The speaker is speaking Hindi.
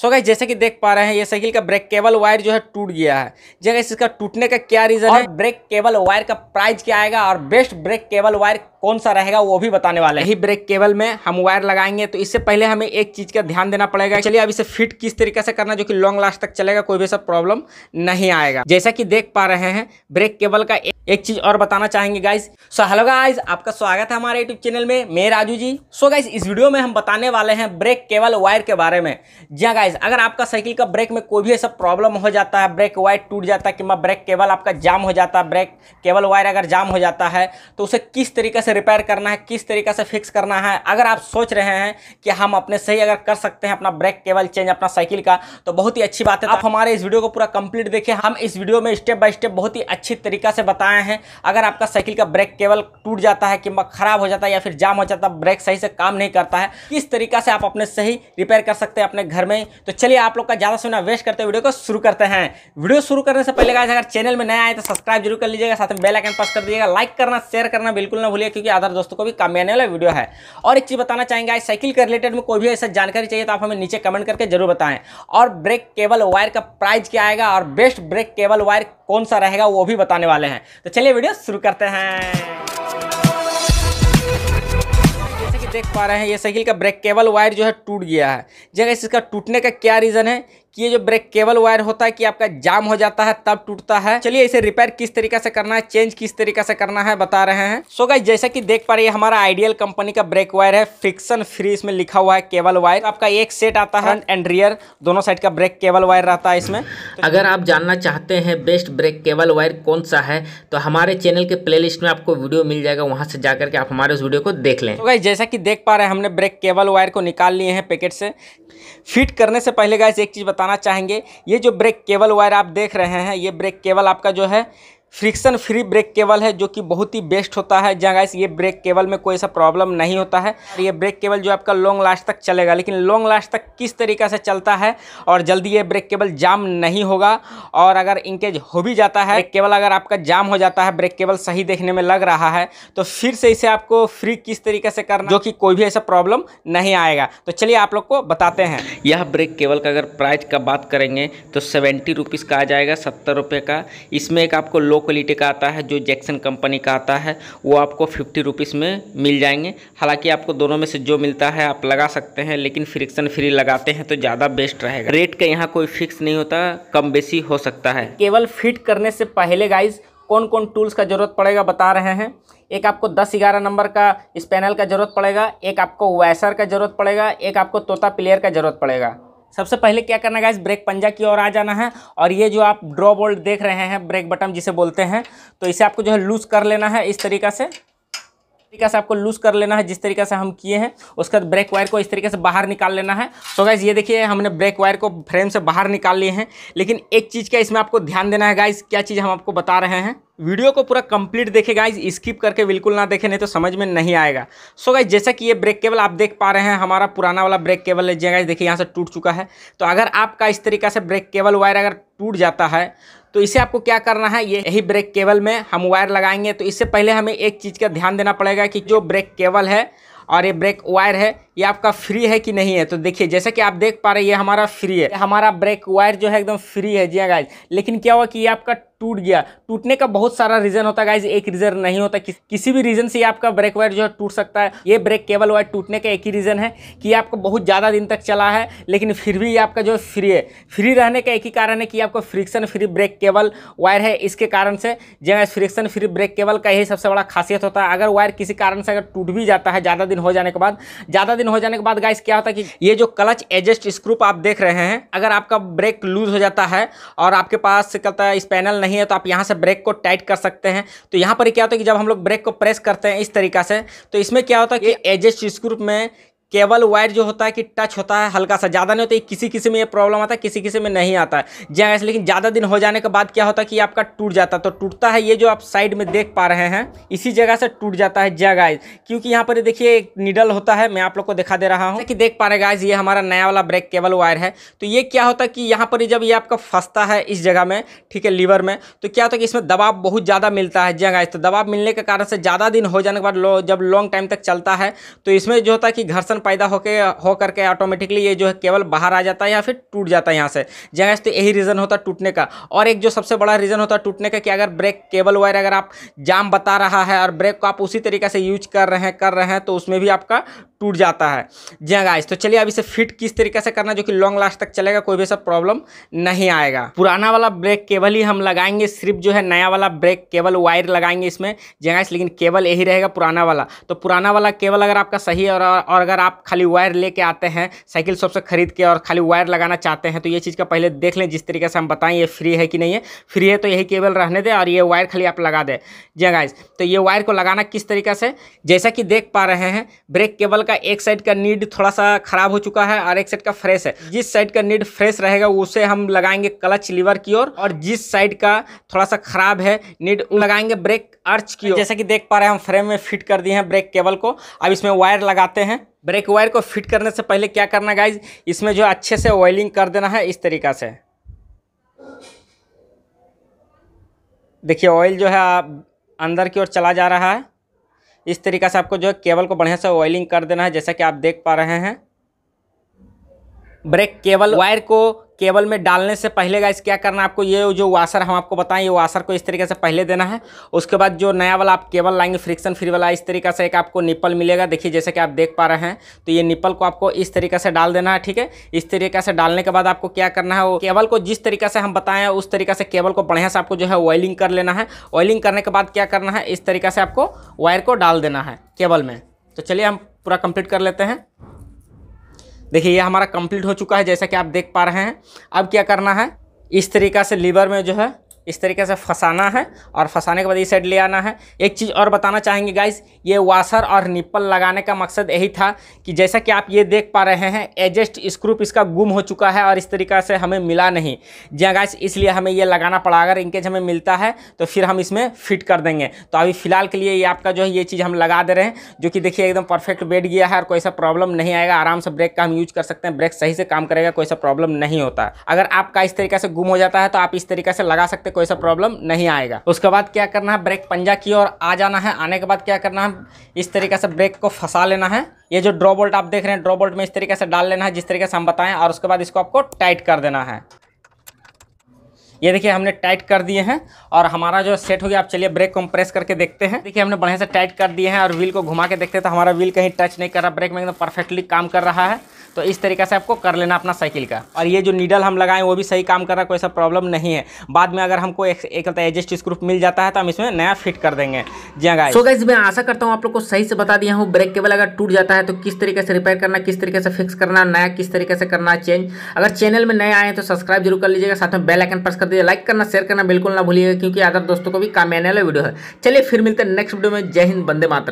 सो गाइस जैसे कि देख पा रहे हैं ये साइकिल का ब्रेक केबल वायर जो है टूट गया है जगह इसका टूटने का क्या रीजन है ब्रेक केबल वायर का प्राइस क्या आएगा और बेस्ट ब्रेक केबल वायर कौन सा रहेगा वो भी बताने वाला है ब्रेक केबल में हम वायर लगाएंगे तो इससे पहले हमें एक चीज़ का ध्यान देना पड़ेगा चलिए अब इसे फिट किस तरीके से करना जो कि लॉन्ग लास्ट तक चलेगा कोई भी ऐसा प्रॉब्लम नहीं आएगा जैसा कि देख पा रहे हैं ब्रेक केबल का एक चीज़ और बताना चाहेंगे गाइज सो हेलो गाइज आपका स्वागत है हमारे यूट्यूब चैनल में मैं राजू जी सो गाइज इस वीडियो में हम बताने वाले हैं ब्रेक केबल वायर के बारे में जी हाँ गाइज अगर आपका साइकिल का ब्रेक में कोई भी ऐसा प्रॉब्लम हो जाता है ब्रेक वायर टूट जाता है कि ब्रेक केबल आपका जाम हो जाता है ब्रेक केबल वायर अगर जाम हो जाता है तो उसे किस तरीके से रिपेयर करना है किस तरीके से फिक्स करना है अगर आप सोच रहे हैं कि हम अपने सही अगर कर सकते हैं अपना ब्रेक केबल चेंज अपना साइकिल का तो बहुत ही अच्छी बात है तो आप हमारे इस वीडियो को पूरा कंप्लीट देखें हम इस वीडियो में स्टेप बाय स्टेप बहुत ही अच्छी तरीके से बताए हैं अगर आपका साइकिल का ब्रेक केबल टूट जाता है कि खराब हो जाता है या फिर जाम हो जाता है ब्रेक सही से काम नहीं करता है किस तरीके से आप अपने सही रिपेयर कर सकते हैं अपने घर में तो चलिए आप लोग का ज़्यादा समय वेस्ट करते वीडियो को शुरू करते हैं वीडियो शुरू करने से पहले अगर चैनल में नया आए तो सब्सक्राइब जरूर कर लीजिएगा साथ में बेलाइकन पास कर दीजिएगा लाइक करना शेयर करना बिल्कुल ना भूलिए क्योंकि आधार दोस्तों को भी काम में आने वाला वीडियो है और एक चीज़ बताना चाहेंगे आज साइकिल के रिलेटेड में कोई भी ऐसा जानकारी चाहिए तो आप हमें नीचे कमेंट करके जरूर बताएं और ब्रेक केबल वायर का प्राइस क्या आएगा और बेस्ट ब्रेक केबल वायर कौन सा रहेगा वो भी बताने वाले हैं तो चलिए वीडियो शुरू करते हैं देख पा रहे हैं ये साइकिल का ब्रेक केबल वायर जो है टूट गया है जगह इसका टूटने का क्या रीज़न है कि ये जो ब्रेक केबल वायर होता है कि आपका जाम हो जाता है तब टूटता है चलिए इसे रिपेयर किस तरीके से करना है चेंज किस तरीके से करना है बता रहे हैं सो गाइस जैसा कि देख पा रहे हैं हमारा आइडियल कंपनी का ब्रेक वायर है फ्रिक्शन फ्री इसमें लिखा हुआ है केबल वायर आपका एक सेट आता है एंड रियर दोनों साइड का ब्रेक केबल वायर रहता है इसमें अगर आप जानना चाहते हैं बेस्ट ब्रेक केबल वायर कौन सा है तो हमारे चैनल के लिस्ट में आपको वीडियो मिल जाएगा वहां से जाकर के आप हमारे उस वीडियो को देख लें तो गाइस जैसा कि देख पा रहे हैं हमने ब्रेक केबल वायर को निकाल लिए हैं पैकेट से फिट करने से पहले गाइस एक चीज बता बताना चाहेंगे ये जो ब्रेक केबल वायर आप देख रहे हैं ये ब्रेक केबल आपका जो है फ्रिक्शन फ्री ब्रेक केबल है जो कि बहुत ही बेस्ट होता है जहाँ गाइस ये ब्रेक केबल में कोई ऐसा प्रॉब्लम नहीं होता है ये ब्रेक केबल जो आपका लॉन्ग लास्ट तक चलेगा लेकिन लॉन्ग लास्ट तक किस तरीका से चलता है और जल्दी ये ब्रेक केबल जाम नहीं होगा और अगर इंकेज हो भी जाता है केबल अगर आपका जाम हो जाता है ब्रेक केबल सही देखने में लग रहा है तो फिर से इसे आपको फ्री किस तरीके से करना जो कि कोई भी ऐसा प्रॉब्लम नहीं आएगा तो चलिए आप लोग को बताते हैं यह ब्रेक केबल का अगर प्राइस का बात करेंगे तो सेवेंटी रुपीज़ का आ जाएगा सत्तर रुपये का इसमें एक आपको लो क्वालिटी का आता है जो जैक्सन कंपनी का आता है वो आपको फिफ्टी रुपीज़ में मिल जाएंगे हालांकि आपको दोनों में से जो मिलता है आप लगा सकते हैं लेकिन फ्रिक्शन फ्री लगाते हैं तो ज़्यादा बेस्ट रहेगा रेट का यहाँ कोई फिक्स नहीं होता कम बेसी हो सकता है केवल फिट करने से पहले गाइज कौन कौन टूल्स का ज़रूरत पड़ेगा बता रहे हैं एक आपको दस ग्यारह नंबर का इस पैनल का ज़रूरत पड़ेगा एक आपको वैसर का ज़रूरत पड़ेगा एक आपको तोता प्लेयर का ज़रूरत पड़ेगा सबसे पहले क्या करना है इस ब्रेक पंजा की ओर आ जाना है और ये जो आप ड्रॉ बोल्ट देख रहे हैं ब्रेक बटन जिसे बोलते हैं तो इसे आपको जो है लूज़ कर लेना है इस तरीका से तरीके से आपको लूज कर लेना है जिस तरीके से हम किए हैं उसके बाद ब्रेक वायर को इस तरीके से बाहर निकाल लेना है सो गाइज ये देखिए हमने ब्रेक वायर को फ्रेम से बाहर निकाल लिए हैं लेकिन एक चीज़ का इसमें आपको ध्यान देना है गाइज क्या चीज़ हम आपको बता रहे हैं वीडियो को पूरा कंप्लीट देखे गाइज स्किप करके बिल्कुल ना देखें नहीं तो समझ में नहीं आएगा सो गाइज जैसा कि ये ब्रेक केबल आप देख पा रहे हैं हमारा पुराना वाला ब्रेक केबल है जी गाइज देखिए यहाँ से टूट चुका है तो अगर आपका इस तरीके से ब्रेक केबल वायर अगर टूट जाता है तो इसे आपको क्या करना है ये यही ब्रेक केबल में हम वायर लगाएंगे तो इससे पहले हमें एक चीज़ का ध्यान देना पड़ेगा कि जो ब्रेक केबल है और ये ब्रेक वायर है ये आपका फ्री है कि नहीं है तो देखिए जैसा कि आप देख पा रहे हैं ये हमारा फ्री है हमारा ब्रेक वायर जो है एकदम फ्री है जी हाँ गाइज लेकिन क्या हुआ कि ये आपका टूट गया टूटने का बहुत सारा रीज़न होता है गाइज एक रीज़न नहीं होता कि, किसी भी रीज़न से आपका ब्रेक वायर जो है टूट सकता है ये ब्रेक केबल वायर टूटने का एक ही रीज़न है कि आपको बहुत ज़्यादा दिन तक चला है लेकिन फिर भी ये आपका जो फ्री है फ्री रहने का एक ही कारण है कि आपको friction free brake cable wire है इसके कारण से जी जहाँ फ्रिक्शन फ्री ब्रेक केबल का यही सबसे बड़ा खासियत होता है अगर वायर किसी कारण से अगर टूट भी जाता है ज़्यादा दिन हो जाने के बाद ज़्यादा दिन हो जाने के बाद गाइस क्या होता है कि ये जो क्लच एडजस्ट स्क्रू आप देख रहे हैं अगर आपका ब्रेक लूज हो जाता है और आपके पास कहता है स्पैनल नहीं है तो आप यहाँ से ब्रेक को टाइट कर सकते हैं तो यहाँ पर क्या होता है कि जब हम लोग ब्रेक को प्रेस करते हैं इस तरीका से तो इसमें क्या होता है कि एडजस्ट स्क्रूप में केबल वायर जो होता है कि टच होता है हल्का सा ज़्यादा नहीं होता है किसी किसी में ये प्रॉब्लम आता है किसी किसी में नहीं आता है जहाँ लेकिन ज़्यादा दिन हो जाने के बाद क्या होता है कि आपका टूट जाता है तो टूटता है ये जो आप साइड में देख पा रहे हैं इसी जगह से टूट जाता है जगह क्योंकि यहाँ पर देखिए एक निडल होता है मैं आप लोग को दिखा दे रहा हूँ कि देख पा रहे गाइज ये हमारा नया वाला ब्रेक केबल वायर है तो ये क्या होता है कि यहाँ पर जब ये आपका फंसता है इस जगह में ठीक है लीवर में तो क्या होता है कि इसमें दबाव बहुत ज़्यादा मिलता है जगह तो दबाव मिलने के कारण से ज़्यादा दिन हो जाने के बाद जब लॉन्ग टाइम तक चलता है तो इसमें जो होता है कि घर्षण पैदा होके हो करके ऑटोमेटिकली ये जो है केवल बाहर आ जाता है या फिर टूट जाता है यहाँ से जगह तो यही रीज़न होता है टूटने का और एक जो सबसे बड़ा रीज़न होता है टूटने का कि अगर ब्रेक केबल वायर अगर आप जाम बता रहा है और ब्रेक को आप उसी तरीके से यूज कर रहे हैं कर रहे हैं तो उसमें भी आपका टूट जाता है जी हाँ गाइस तो चलिए अब इसे फिट किस तरीके से करना जो कि लॉन्ग लास्ट तक चलेगा कोई भी ऐसा प्रॉब्लम नहीं आएगा पुराना वाला ब्रेक केबल ही हम लगाएंगे सिर्फ जो है नया वाला ब्रेक केबल वायर लगाएंगे इसमें जी गाइस हाँ लेकिन केबल यही रहेगा पुराना वाला तो पुराना वाला केबल अगर आपका सही है और, और अगर आप आप खाली वायर लेके आते हैं साइकिल शॉप से खरीद के और खाली वायर लगाना चाहते हैं तो ये चीज़ का पहले देख लें जिस तरीके से हम बताएं ये फ्री है कि नहीं है फ्री है तो यही केबल रहने दें और ये वायर खाली आप लगा दें जी गाइज हाँ तो ये वायर को लगाना किस तरीके से जैसा कि देख पा रहे हैं ब्रेक केबल का एक साइड का नीड थोड़ा सा ख़राब हो चुका है और एक साइड का फ्रेश है जिस साइड का नीड फ्रेश रहेगा उसे हम लगाएंगे क्लच लीवर की ओर और, और जिस साइड का थोड़ा सा खराब है नीड लगाएंगे ब्रेक अर्च की जैसा कि देख पा रहे हैं हम फ्रेम में फिट कर दिए हैं ब्रेक केबल को अब इसमें वायर लगाते हैं ब्रेक वायर को फिट करने से पहले क्या करना गाइज इसमें जो अच्छे से ऑयलिंग कर देना है इस तरीका से देखिए ऑयल जो है अंदर की ओर चला जा रहा है इस तरीका से आपको जो है केबल को बढ़िया से ऑयलिंग कर देना है जैसा कि आप देख पा रहे हैं ब्रेक केबल वायर को केबल में डालने से पहले गाइस क्या करना है आपको ये जो वाशर हम आपको बताएं ये वाशर को इस तरीके से पहले देना है उसके बाद जो नया वाला आप केबल लाएंगे फ्रिक्शन फ्री वाला इस तरीके से एक आपको निपल मिलेगा देखिए जैसे कि आप देख पा रहे हैं तो ये निपल को आपको इस तरीके से डाल देना है ठीक है इस तरीके से डालने के बाद आपको क्या करना है वो केबल को जिस तरीके से हम बताएं उस तरीके से केबल को बढ़िया से आपको जो है ऑयलिंग कर लेना है ऑयलिंग करने के बाद क्या करना है इस तरीके से आपको वायर को डाल देना है केबल में तो चलिए हम पूरा कंप्लीट कर लेते हैं देखिए ये हमारा कंप्लीट हो चुका है जैसा कि आप देख पा रहे हैं अब क्या करना है इस तरीका से लीवर में जो है इस तरीके से फंसाना है और फंसाने के बाद ये साइड ले आना है एक चीज़ और बताना चाहेंगे गाइस ये वाशर और निप्पल लगाने का मकसद यही था कि जैसा कि आप ये देख पा रहे हैं एडजस्ट स्क्रूप इसका गुम हो चुका है और इस तरीके से हमें मिला नहीं जी हाँ गाइस इसलिए हमें ये लगाना पड़ा अगर इनकेज हमें मिलता है तो फिर हम इसमें फिट कर देंगे तो अभी फ़िलहाल के लिए ये आपका जो है ये चीज़ हम लगा दे रहे हैं जो कि देखिए एकदम परफेक्ट बैठ गया है और कोई सा प्रॉब्लम नहीं आएगा आराम से ब्रेक का हम यूज़ कर सकते हैं ब्रेक सही से काम करेगा कोई सा प्रॉब्लम नहीं होता अगर आपका इस तरीके से गुम हो जाता है तो आप इस तरीके से लगा सकते कोई सा प्रॉब्लम नहीं आएगा उसके बाद क्या करना है ब्रेक पंजा की ओर आ जाना है आने के बाद क्या करना है इस तरीके से ब्रेक को फंसा लेना है ये जो ड्रॉ बोल्ट आप देख रहे हैं ड्रॉ बोल्ट में इस तरीके से डाल लेना है जिस तरीके से हम बताएं और उसके बाद इसको आपको टाइट कर देना है ये देखिए हमने टाइट कर दिए हैं और हमारा जो सेट हो गया आप चलिए ब्रेक को प्रेस करके देखते हैं देखिए हमने बढ़िया से टाइट कर दिए हैं और व्हील को घुमा के देखते हैं तो हमारा व्हील कहीं टच नहीं कर रहा ब्रेक में एकदम परफेक्टली काम कर रहा है तो इस तरीके से आपको कर लेना अपना साइकिल का और ये जो नीडल हम लगाएं वो भी सही काम कर रहा है कोई ऐसा प्रॉब्लम नहीं है बाद में अगर हमको एक एडजस्ट स्क्रूप मिल जाता है तो हम इसमें नया फिट कर देंगे जी गाइस सो गाइस मैं आशा करता हूँ आप लोग को सही से बता दिया हूँ ब्रेक केबल अगर टूट जाता है तो किस तरीके से रिपेयर करना किस तरीके से फिक्स करना नया किस तरीके से करना चेंज अगर चैनल में नए आए हैं तो सब्सक्राइब जरूर कर लीजिएगा साथ में बेल आइकन प्रेस कर दीजिए लाइक करना शेयर करना बिल्कुल ना भूलिएगा क्योंकि अदर दोस्तों को भी काम आने वाला वीडियो है चलिए फिर मिलते हैं नेक्स्ट वीडियो में जय हिंद बंदे मात्र